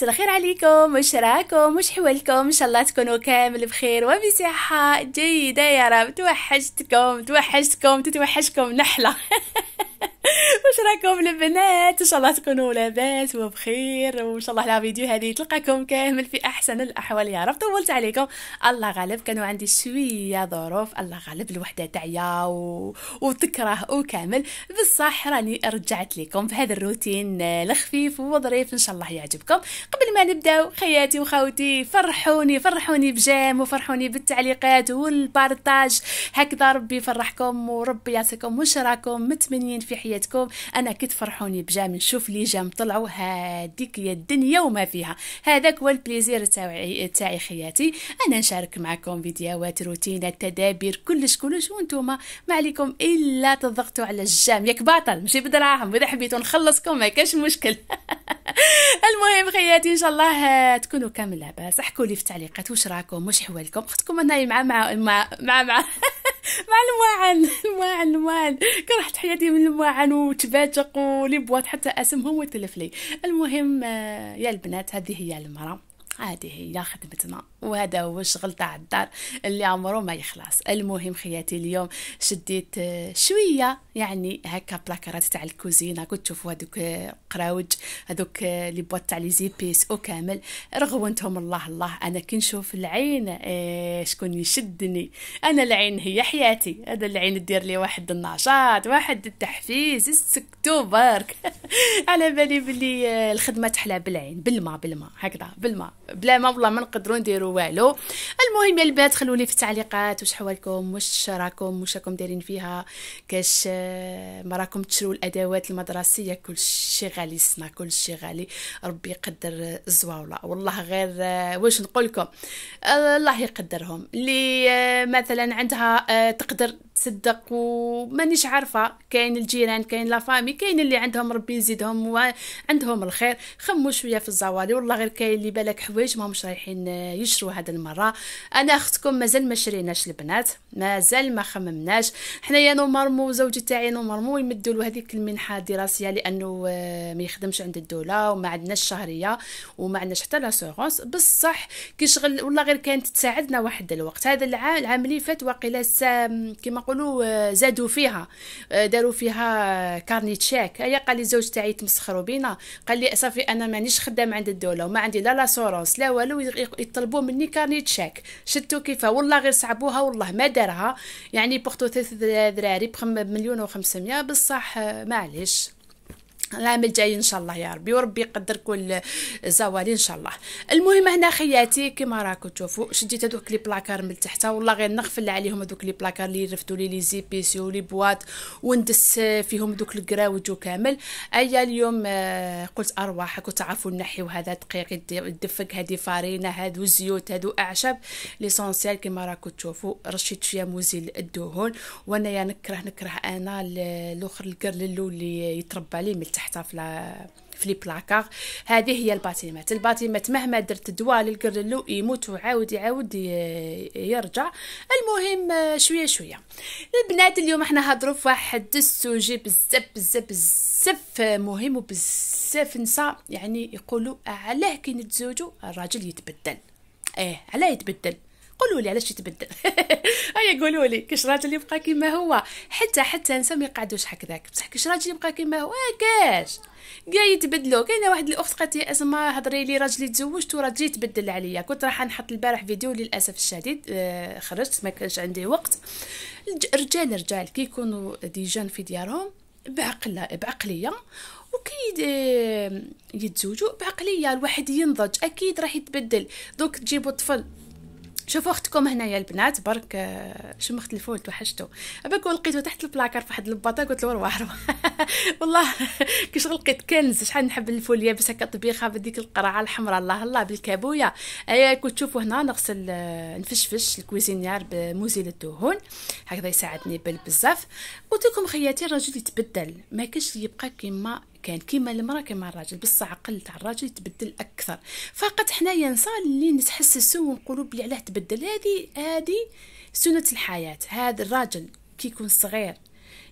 مساء الخير عليكم واش راكم واش حوالكم ان شاء الله تكونوا كامل بخير وبصحه جيده يا رب توحشتكم توحشتكم تتوحشكم نحله واش راكم البنات ان شاء الله تكونوا لاباس وبخير وان شاء الله لا فيديو هذه تلقاكم كامل في احسن الاحوال يا رب طولت عليكم الله غالب كانوا عندي شويه ظروف الله غالب الوحده تاعيا و... وتكره وكامل بصح راني رجعت لكم هذا الروتين الخفيف وظريف ان شاء الله يعجبكم قبل ما نبداو خياتي وخوتي فرحوني فرحوني بجام وفرحوني بالتعليقات والبارطاج هكذا ربي يفرحكم وربي يعطيكم وش راكم متمنين في حياتكم حياتكم انا كنت فرحوني بجام نشوف لي جام طلعوا هذيك يا الدنيا وما فيها هذاك هو البليزير تاعي تاعي خياتي انا نشارك معكم فيديوهات روتينات تدابير كلش كلش وانتم ما عليكم الا تضغطوا على الجام ياك باطل ماشي بدراهم اذا حبيتوا نخلصكم ما كاش مشكل المهم خياتي ان شاء الله تكونوا كامل لاباس احكوا لي في التعليقات واش راكم واش حوالكم اختكم انا مع مع مع, مع, مع مع المواعن المواعن المواعن كرهت حياتي من المواعن وتباتق ولي بواط حتى اسمهم هو تلفلي المهم آه، يا البنات هذه هي المراه هادي هي خدمتنا وهذا هو الشغل تاع الدار اللي عمره ما يخلص المهم خياتي اليوم شديت آه، شويه يعني هكا بلاكارات تاع الكوزينه كنت تشوفوا هذوك آه، قراوج هذوك آه، لي بوات تاع لي زيبيس وكامل رغونتهم الله الله انا كي نشوف العين شكون يشدني انا العين هي حياتي هذا العين دير لي واحد النشاط واحد التحفيز السكتو برك على بالي بلي الخدمه تحلى بالعين بالما بالما هكذا بالما بلا ما والله ما نقدروا نديروا والو المهم يا البنات خلوا لي في التعليقات واش حوالكم واش راكم واش راكم دايرين فيها كاش آه، ما راكم تشرو الادوات المدرسيه كل شيء غالي سنا كل شيء غالي ربي يقدر الزواوله والله غير آه، واش نقول لكم آه، الله يقدرهم اللي مثلا عندها تقدر تصدق ومانيش عارفه كاين الجيران كاين لا فامي كاين اللي عندهم ربي يزيدهم وعندهم الخير خمو شويه في الزوالي والله غير كاين اللي بالك حوايج ماهمش رايحين آه، يشرو هاد المره انا اختكم مازال ما شريناش البنات مازال ما خممناش حنايا نورمالمون زوجي تاعي نورمالمون يمدوا له هذيك المنحه الدراسيه لانه آه، ما يخدمش عند الدوله وما عندناش شهريه وما عندناش حتى لاسورونس بصح كي شغل والله غير كانت تساعدنا واحد الوقت هذا العام العام اللي فات واقيلا كيما نقولوا آه، زادوا فيها آه، داروا فيها كارني تشيك هيا قال لي الزوج تاعي تمسخروا بينا قال لي صافي انا مانيش خدام عند الدوله وما عندي لا لاسورونس لا والو يطلبوا مني كارني تشيك شتو كيفاه والله غير صعبوها والله ما دارها يعني بورتو ثلاث دراري بمليون و500 بصح آه، معليش العام الجاي ان شاء الله يا ربي وربي يقدر كل زوال ان شاء الله المهم هنا خياتي كما راكم تشوفوا شديت هذوك لي بلاكار من تحت والله غير نغفل عليهم هذوك لي بلاكار اللي رفتوا لي لي زيبيسي ولي بواط وندس فيهم دوك الكراوج كامل ايا اليوم آه، قلت ارواحك وتعرفوا نحيو هذا دقيق الدفق هذه فارينه هادو زيوت هادو اعشاب ليسونسيال كما راكم تشوفوا رشيت شويه مزيل الدهون وانا يا نكره نكره انا الاخر الكرللو اللي يتربى لي من تحت تحتها في في لي بلاكار هذه هي الباتيمات الباتيمات مهما درت دواء للقرلو يموت وعاود يعاود يرجع المهم شويه شويه البنات اليوم احنا هضروا في واحد السوجي بزاف بزاف بزاف مهم وبزاف نسا يعني يقولوا علاه كي نتزوجوا الراجل يتبدل ايه علاه يتبدل قولوا لي علاش يتبدل هيا قولوا لي كاش راجل يبقى كيما هو حتى حتى انسى ما يقعدوش هكذاك بصح كاش راجل يبقى كيما هو آه، كاش جاي يتبدلوا كاينه واحد الاخت قالت لي اسما هضري لي راجلي تزوجت وراجلي تبدل عليا كنت راح نحط البارح فيديو للاسف الشديد آه، خرجت ما كانش عندي وقت رجال رجال كي يكونوا دي جون في ديارهم بعقل بعقليه وكي آه، يتزوجوا بعقليه الواحد ينضج اكيد راح يتبدل دوك تجيبوا طفل شوفوا اختكم هنايا البنات برك آه، شمخت الفول توحشتو اباك لقيتو تحت البلاكار فواحد الباطا قلت له روح روح والله كي شغل لقيت كنز شحال نحب الفول يابس هكا طبيخه بديك القرعه الحمراء الله الله بالكابويا ايا كنت تشوفوا هنا نغسل آه، نفشفش الكويزينيار بمزيل الدهون هكذا يساعدني بزاف قلت لكم خياتي الرجل يتبدل ما كاش يبقى كيما كان كيما المراه كيما الراجل بصح عقل تاع الراجل يتبدل اكثر فقط حنايا نصا اللي نتحسسوا ونقولوا بلي علاه تبدل هذه هذه سنه الحياه هذا الراجل كي يكون صغير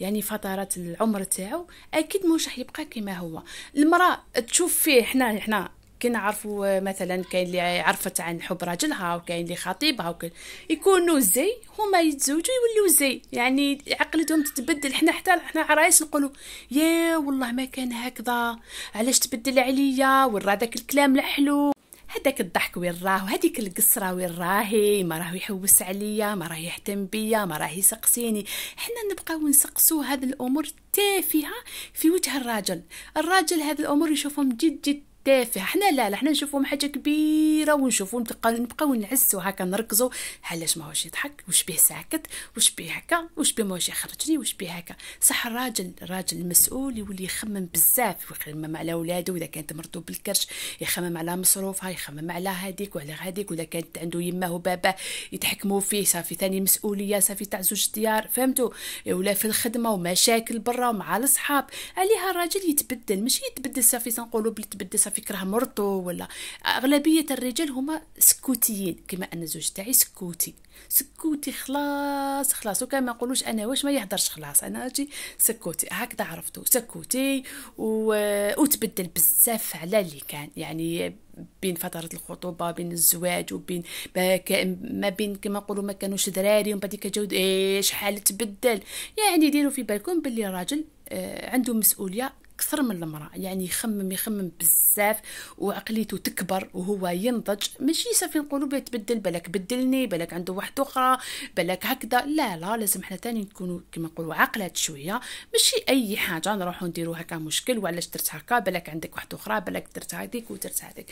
يعني فترات العمر تاعو اكيد مش راح يبقى كيما هو المراه تشوف فيه حنا حنا كنعرفوا آه، مثلا كاين اللي عرفت عن حب راجلها وكاين اللي خطيبها وكاين يكونوا زي هما يتزوجوا يوليو زي يعني عقلتهم تتبدل حنا حتى حنا عرايس نقولوا يا والله ما كان هكذا علاش تبدل عليا ورا داك الكلام الحلو هذاك الضحك وين راه وهذيك القصره وين راهي ما راهو يحوس عليا ما راه يهتم بيا ما راه يسقسيني حنا نبقاو نسقسو هذه الامور التافهه في وجه الراجل الراجل هذه الامور يشوفهم جد جد تافه حنا لا لا حنا نشوفوهم حاجه كبيره ونشوفو نبقاو نعسو هكا نركزو علاش ماهوش يضحك واش بيه ساكت واش بيه هكا واش بيه ماهوش يخرجني واش بيه هكا صح الراجل الراجل المسؤول يولي يخمم بزاف يخمم على ولادو اذا كانت مرتو بالكرش يخمم على مصروفها يخمم على هذيك وعلى هذيك واذا كانت عنده يماه وباباه يتحكموا فيه صافي ثاني مسؤوليه صافي تاع زوج ديار فهمتوا ولا في الخدمه ومشاكل برا ومع الصحاب عليها الراجل يتبدل ماشي يتبدل صافي تنقولوا بلي تبدل عارفه مرتو ولا اغلبيه الرجال هما سكوتيين كما ان الزوج تاعي سكوتي سكوتي خلاص خلاص وكان ما نقولوش انا واش ما يهدرش خلاص انا اجي سكوتي هكذا عرفتو سكوتي و... وتبدل بزاف على اللي كان يعني بين فترة الخطوبة بين الزواج وبين ما بين كما نقولوا ما كانوش دراري ومن بعد كجاو ايش حال تبدل يعني ديروا في بالكم باللي الراجل آه، عنده مسؤولية اكثر من المراه يعني يخمم يخمم بزاف وعقليته تكبر وهو ينضج ماشي صافي نقولوا بلي تبدل بالك بدلني بالك عنده واحد اخرى بالك هكذا لا لا لازم حنا ثاني نكونوا كما نقولوا عقلات شويه ماشي اي حاجه نروحوا نديروا هكا مشكل وعلاش درت هكا بالك عندك واحد اخرى بالك درت هذيك ودرت هذيك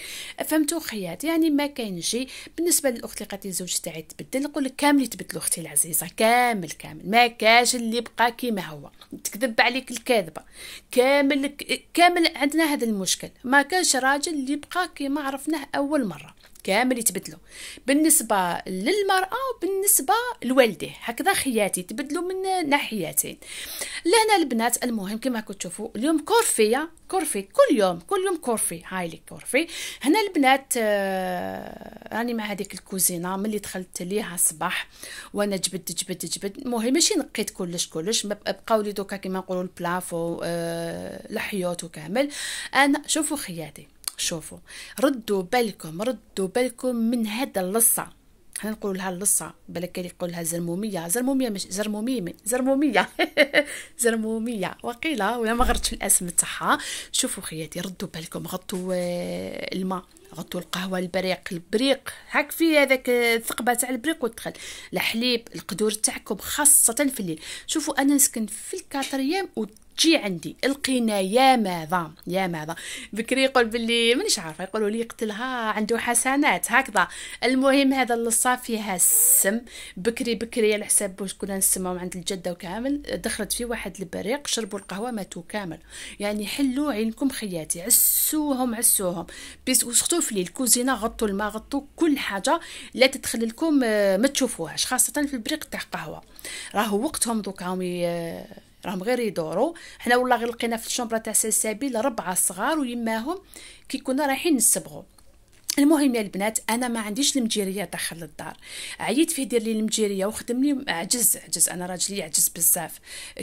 فهمتوا خيات يعني ما كاين شي بالنسبه للاخت اللي قالت الزوج تاعي تبدل نقول لك كامل تبدلوا اختي العزيزه كامل كامل ما كاش اللي بقى كيما هو تكذب عليك الكاذبه كامل لك كامل عندنا هذا المشكل ما كانش راجل اللي بقى كما عرفناه اول مره كامل يتبدلوا بالنسبه للمراه وبالنسبه لوالديه هكذا خياتي تبدلوا من ناحيتين لهنا البنات المهم كما تشوفوا اليوم كورفيه كورفي كل يوم كل يوم كورفي هاي لي كورفي هنا البنات آه راني مع هذيك الكوزينه ملي دخلت ليها الصباح وانا جبد جبد جبد المهم ماشي نقيت كلش كلش بقاو لي دوكا كيما نقولوا البلافو آه الحيوط وكامل انا شوفوا خياتي شوفوا ردوا بالكم ردوا بالكم من هذا اللصة حنا نقولوا لها اللصة بالك يقول لها زرمومية زرمومية مش زرمومية زرمومية زرمومية وقيلة ولا ما غرتش الاسم تاعها شوفوا خياتي ردوا بالكم غطوا آه، الماء غطوا القهوه البريق البريق هاك في هذاك آه، الثقبه تاع البريق ودخل الحليب القدور تاعكم خاصه في الليل شوفوا انا نسكن في الكاتريام تجي عندي القينا يا ماذا يا ماذا بكري يقول باللي مانيش عارفه يقولوا لي قتلها عنده حسنات هكذا المهم هذا اللصه فيها السم بكري بكري على حساب واش كنا نسمعوا عند الجده وكامل دخلت فيه واحد البريق شربوا القهوه ماتوا كامل يعني حلوا عينكم خياتي عسوهم عسوهم بس وسختو في الليل كوزينه غطوا الماء غطوا كل حاجه لا تدخل لكم آه، ما تشوفوهاش خاصه في البريق تاع القهوه راهو وقتهم دوكا راهم غير يدوروا حنا والله غير لقينا في الشومبرا تاع سلسبيل ربعه صغار ويماهم كي كنا رايحين نصبغو المهم يا البنات انا ما عنديش المجيريه داخل للدار عييت فيه دير لي المجيريه وخدم لي عجز عجز انا راجلي عجز بزاف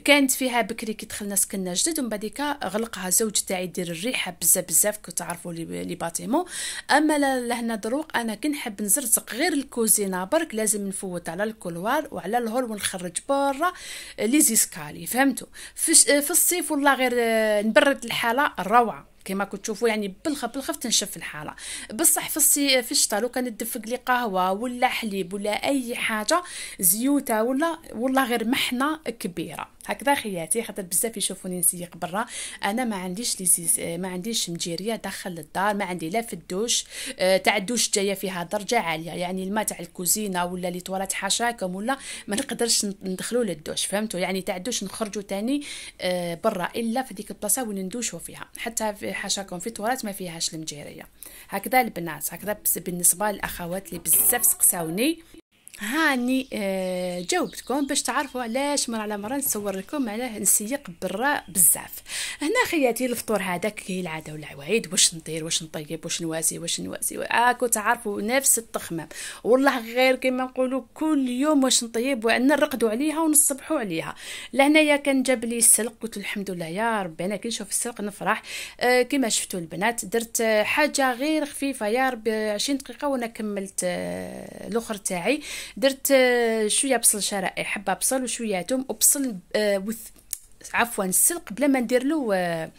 كانت فيها بكري كي دخلنا سكننا جدد ومن بعديك غلقها زوج تاعي دير الريحه بزاف بزاف كتعرفوا لي باتيمون اما لهنا دروق انا كنحب نزرزق غير الكوزينه برك لازم نفوت على الكولوار وعلى الهول ونخرج برا لي زيسكالي فهمتوا في الصيف والله غير آه، نبرد الحاله روعه كما كتشوفوا يعني بالخف بالخف تنشف الحاله بصح في الصي في الشتاء لو كان دفق لي قهوه ولا حليب ولا اي حاجه زيوته ولا ولا غير محنه كبيره هكذا خياتي خاطر بزاف يشوفوني نسيق برا انا ما عنديش ليسيس ما عنديش مجيريه داخل للدار ما عندي لا في الدوش أه، تاع الدوش جايه فيها درجه عاليه يعني الماء تاع الكوزينه ولا لي طوالات حاشاكم ولا ما نقدرش ندخلو للدوش فهمتوا يعني تاع الدوش نخرجوا تاني أه، برا الا في ديك البلاصه وين ندوشوا فيها حتى في حاشاكم في طوالات ما فيهاش المجيريه هكذا البنات هكذا بالنسبه للاخوات اللي بزاف سقساوني هاني آه، جاوبتكم باش تعرفوا علاش مره على مره نصور لكم على نسيق برا بزاف هنا خياتي الفطور هذاك كي العاده والعوايد واش ندير واش نطيب واش نواسي واش نواسي هاكو تعرفوا نفس التخمام والله غير كما نقولوا كل يوم واش نطيب نرقدوا عليها ونصبحوا عليها لهنايا كان جاب لي السلق قلت الحمد لله يا ربي انا كي نشوف السلق نفرح آه كما شفتوا البنات درت حاجه غير خفيفه يا ربي 20 دقيقه وانا كملت آه الاخر تاعي درت آه، شويه بصل شرائح حبه بصل وشويه توم وبصل آه، وث عفوا السلق بلا ما ندير له آه،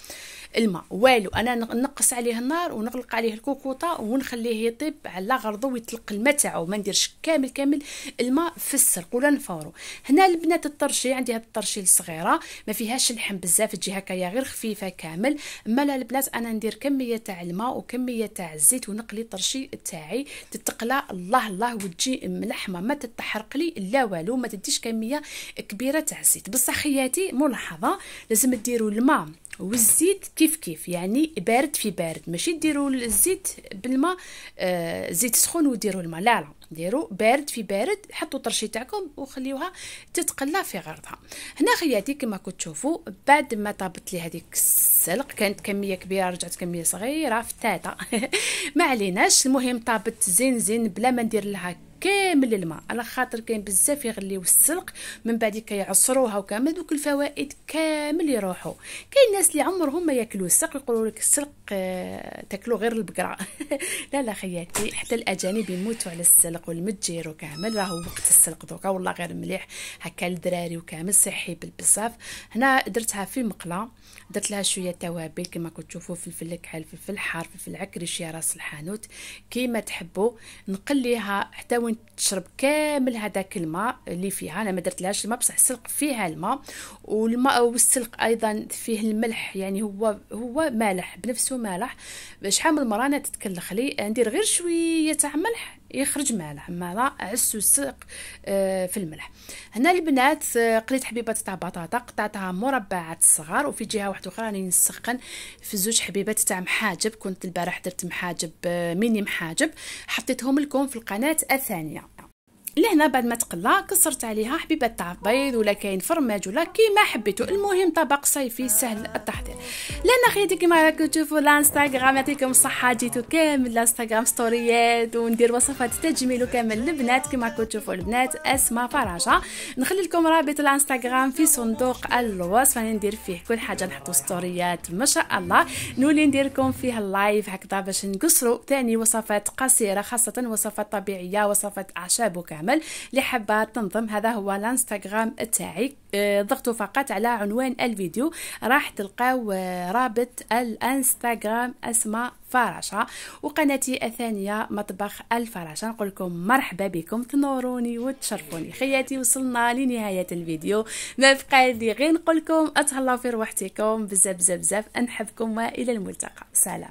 الماء والو انا نقص عليه النار ونغلق عليه الكوكوطه ونخليه يطيب على غرضه ويطلق الماء تاعو ما نديرش كامل كامل الماء في السلق ولا نفورو هنا البنات الطرشي عندي هاد الطرشي الصغيره ما فيهاش اللحم بزاف تجي هكايا غير خفيفه كامل اما البنات انا ندير كميه تاع الماء وكميه تاع الزيت ونقلي الطرشي تاعي تتقلى الله الله وتجي ملحمه ما تتحرق لي لا والو ما تديش كميه كبيره تاع الزيت بصح خياتي ملاحظه اللحظه لازم ديروا الماء والزيت كيف كيف يعني بارد في بارد ماشي ديروا الزيت بالماء آه، زيت سخون وديروا الماء لا لا ديروا بارد في بارد حطوا طرشي تاعكم وخليوها تتقلى في غرضها هنا خياتي كما كنت تشوفوا بعد ما طابت لي هذيك السلق كانت كميه كبيره رجعت كميه صغيره فتاته ما عليناش المهم طابت زين زين بلا ما ندير لها كامل الماء على خاطر كاين بزاف يغليو السلق من بعد كيعصروها وكامل دوك الفوائد كامل يروحوا كاين الناس اللي عمرهم ما ياكلوا السلق يقولوا لك السلق آه، تاكلو غير البقره لا لا خياتي حتى الاجانب يموتوا على السلق والمتجر وكامل راهو وقت السلق دوكا والله غير مليح هكا الدراري وكامل صحي بالبزاف هنا درتها في مقله درت لها شويه توابل كما كنت تشوفوا فلفل كحل فلفل حار فلفل عكري شي راس الحانوت كيما تحبوا نقليها حتى وين تشرب كامل هذاك الماء اللي فيها انا ما لهاش الماء بصح سلق فيها الماء والماء والسلق ايضا فيه الملح يعني هو هو مالح بنفسه مالح شحال من مره انا تتكلخ لي ندير غير شويه تاع ملح يخرج مع العماره عس وسق آه، في الملح هنا البنات آه، قليت حبيبات تاع بطاطا قطعتها مربعات صغار وفي جهه واحده اخرى راني نسخن في زوج حبيبات تاع محاجب كنت البارح درت محاجب آه، ميني محاجب حطيتهم لكم في القناه الثانيه لهنا بعد ما تقلى كسرت عليها حبيبه تاع بيض ولا كاين فرماج ولا كيما حبيتو المهم طبق صيفي سهل التحضير لان خياتي كيما راكم تشوفوا الانستغرام يعطيكم الصحه جيتو كامل الانستغرام ستوريات وندير وصفات تجميل كامل البنات كيما راكم تشوفوا البنات اسماء فرجه نخلي لكم رابط الانستغرام في صندوق الوصف راني ندير فيه كل حاجه نحطو ستوريات ما شاء الله نولي ندير لكم فيه اللايف هكذا باش نقصروا ثاني وصفات قصيره خاصه وصفات طبيعيه وصفات اعشاب وكامل كامل اللي حابه تنظم هذا هو الانستغرام تاعي آه، ضغطوا فقط على عنوان الفيديو راح تلقاو آه، رابط الانستغرام اسماء فراشة وقناتي الثانية مطبخ الفراشة نقول لكم مرحبا بكم تنوروني وتشرفوني خياتي وصلنا لنهاية الفيديو ما بقى لي غير نقول لكم اتهلاو في روحتكم بزاف بزاف بزاف نحبكم والى الملتقى سلام